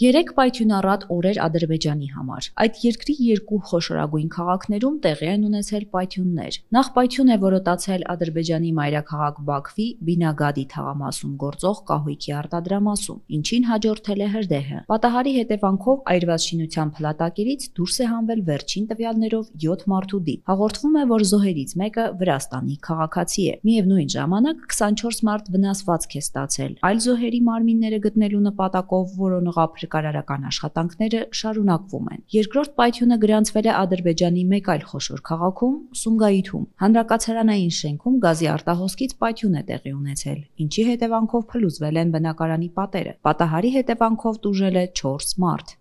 3 պայթյունառատ օրեր Ադրբեջանի համար։ Այդ երկրի երկու խոշորագույն քաղաքներում տեղի են ունեցել պայթյուններ։ Նախ պայթյուն է որոտացել Ադրբեջանի մայրաքաղաք Բաքվի Բինագադի թաղամասում գործող կահույքի արտադրամասում, ինչին հաջորդել է հրդեհը։ Պատահարի հետևանքով այրվածշինության փլատակերից դուրս է հանվել վերջին տվյալներով 7 մարդու դիպ։ Հաղորդվում է, որ զոհերից մեկը Վրաստանի քաղաքացի է։ Միևնույն ժամանակ 24 մարդ վնասվածք է ստացել։ Այլ զոհերի մարմինները գտնելու նպատակով որոնողափր երկարարական աշխատանքները շարունակվում են։ Երկրորդ պայթյունը գրանցվել է Ադրբեջանի մեկ այլ խոշոր քաղաքում՝ Սումգայիթում։ Հանրակացարանային շենքում գազի արտահոսքից պայթյուն է տեղի ունեցել, ինչի հետևանքով փլուզվել են բնակարանի պատերը։ Պատահարի հետևանքով տուժել է 4 մարդ։